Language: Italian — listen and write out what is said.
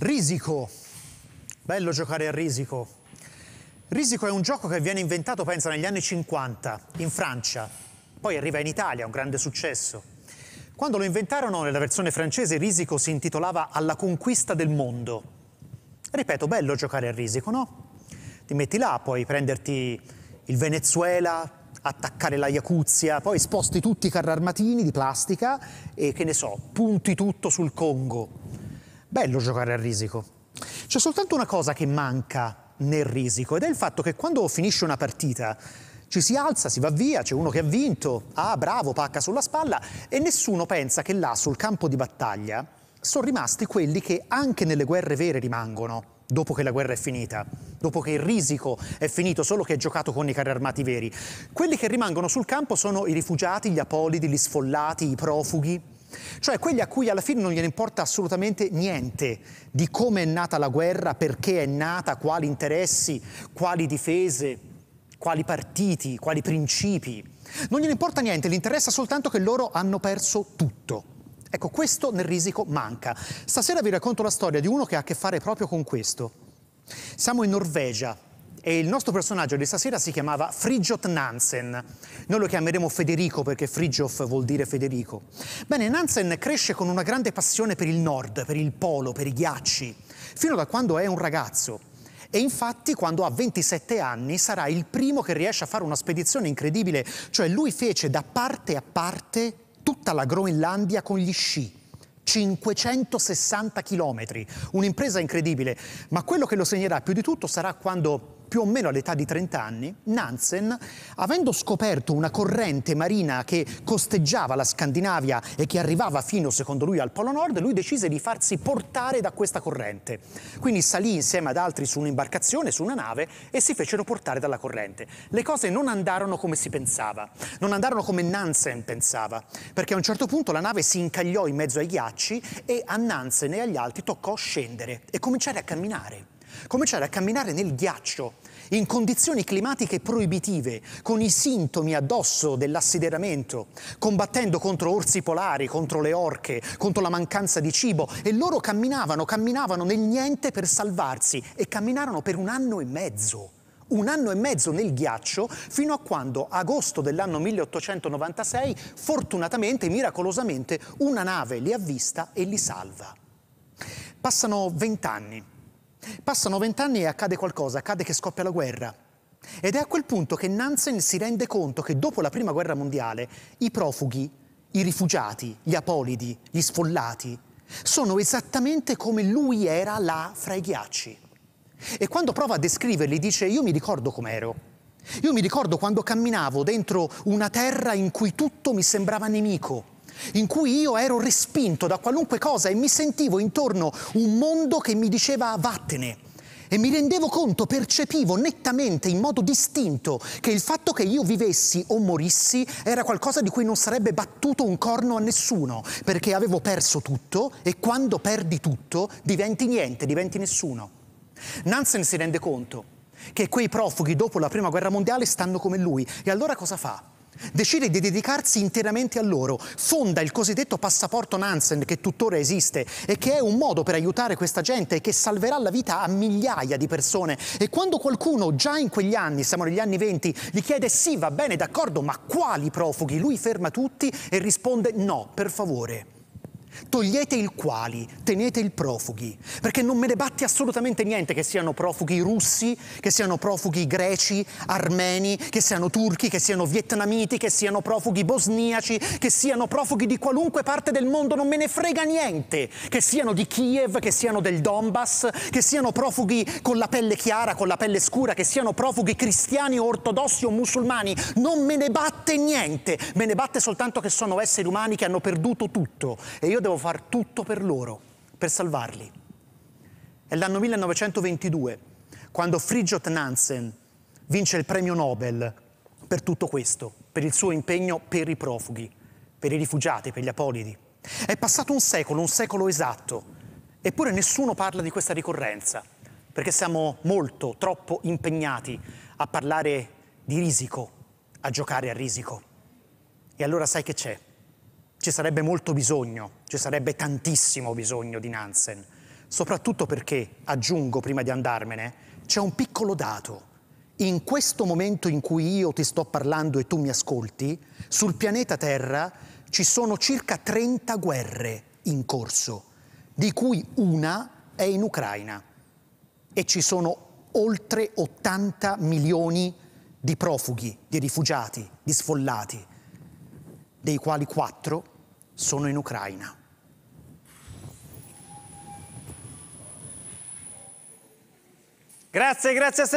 Risico. Bello giocare a Risico. Risico è un gioco che viene inventato, pensa, negli anni 50, in Francia. Poi arriva in Italia, un grande successo. Quando lo inventarono nella versione francese, Risico si intitolava Alla conquista del mondo. Ripeto, bello giocare a Risico, no? Ti metti là, puoi prenderti il Venezuela, attaccare la Yakuzia, poi sposti tutti i carri armatini di plastica e che ne so, punti tutto sul Congo. Bello giocare a risico. C'è soltanto una cosa che manca nel risico ed è il fatto che quando finisce una partita ci si alza, si va via, c'è uno che ha vinto, ah bravo, pacca sulla spalla e nessuno pensa che là sul campo di battaglia sono rimasti quelli che anche nelle guerre vere rimangono dopo che la guerra è finita, dopo che il risico è finito, solo che è giocato con i carri armati veri. Quelli che rimangono sul campo sono i rifugiati, gli apolidi, gli sfollati, i profughi. Cioè quelli a cui alla fine non gliene importa assolutamente niente di come è nata la guerra, perché è nata, quali interessi, quali difese, quali partiti, quali principi. Non gliene importa niente, gli interessa soltanto che loro hanno perso tutto. Ecco, questo nel risico manca. Stasera vi racconto la storia di uno che ha a che fare proprio con questo. Siamo in Norvegia, e il nostro personaggio di stasera si chiamava Frigiot Nansen. Noi lo chiameremo Federico perché Frigiof vuol dire Federico. Bene, Nansen cresce con una grande passione per il nord, per il polo, per i ghiacci, fino da quando è un ragazzo. E infatti quando ha 27 anni sarà il primo che riesce a fare una spedizione incredibile, cioè lui fece da parte a parte tutta la Groenlandia con gli sci. 560 chilometri, un'impresa incredibile, ma quello che lo segnerà più di tutto sarà quando più o meno all'età di 30 anni, Nansen, avendo scoperto una corrente marina che costeggiava la Scandinavia e che arrivava fino, secondo lui, al Polo Nord, lui decise di farsi portare da questa corrente. Quindi salì insieme ad altri su un'imbarcazione, su una nave, e si fecero portare dalla corrente. Le cose non andarono come si pensava, non andarono come Nansen pensava, perché a un certo punto la nave si incagliò in mezzo ai ghiacci e a Nansen e agli altri toccò scendere e cominciare a camminare cominciare a camminare nel ghiaccio, in condizioni climatiche proibitive, con i sintomi addosso dell'assideramento, combattendo contro orsi polari, contro le orche, contro la mancanza di cibo e loro camminavano, camminavano nel niente per salvarsi e camminarono per un anno e mezzo. Un anno e mezzo nel ghiaccio fino a quando, agosto dell'anno 1896, fortunatamente, miracolosamente, una nave li avvista e li salva. Passano vent'anni. Passano vent'anni e accade qualcosa, accade che scoppia la guerra. Ed è a quel punto che Nansen si rende conto che dopo la Prima Guerra Mondiale i profughi, i rifugiati, gli apolidi, gli sfollati, sono esattamente come lui era là fra i ghiacci. E quando prova a descriverli dice io mi ricordo com'ero. Io mi ricordo quando camminavo dentro una terra in cui tutto mi sembrava nemico in cui io ero respinto da qualunque cosa e mi sentivo intorno un mondo che mi diceva vattene. E mi rendevo conto, percepivo nettamente, in modo distinto, che il fatto che io vivessi o morissi era qualcosa di cui non sarebbe battuto un corno a nessuno, perché avevo perso tutto e quando perdi tutto diventi niente, diventi nessuno. Nansen si rende conto che quei profughi dopo la Prima Guerra Mondiale stanno come lui e allora cosa fa? decide di dedicarsi interamente a loro, fonda il cosiddetto passaporto Nansen che tuttora esiste e che è un modo per aiutare questa gente e che salverà la vita a migliaia di persone. E quando qualcuno già in quegli anni, siamo negli anni 20, gli chiede sì, va bene, d'accordo, ma quali profughi? Lui ferma tutti e risponde no, per favore. Togliete il quali, tenete il profughi, perché non me ne batti assolutamente niente che siano profughi russi, che siano profughi greci, armeni, che siano turchi, che siano vietnamiti, che siano profughi bosniaci, che siano profughi di qualunque parte del mondo, non me ne frega niente, che siano di Kiev, che siano del Donbass, che siano profughi con la pelle chiara, con la pelle scura, che siano profughi cristiani o ortodossi o musulmani, non me ne batte niente, me ne batte soltanto che sono esseri umani che hanno perduto tutto. E io io devo fare tutto per loro, per salvarli. È l'anno 1922, quando Fridtjof Nansen vince il premio Nobel per tutto questo, per il suo impegno per i profughi, per i rifugiati, per gli apolidi. È passato un secolo, un secolo esatto, eppure nessuno parla di questa ricorrenza, perché siamo molto, troppo impegnati a parlare di risico, a giocare a risico. E allora sai che c'è? ci sarebbe molto bisogno, ci sarebbe tantissimo bisogno di Nansen, soprattutto perché, aggiungo prima di andarmene, c'è un piccolo dato. In questo momento in cui io ti sto parlando e tu mi ascolti, sul pianeta Terra ci sono circa 30 guerre in corso, di cui una è in Ucraina e ci sono oltre 80 milioni di profughi, di rifugiati, di sfollati dei quali quattro sono in Ucraina. Grazie, grazie a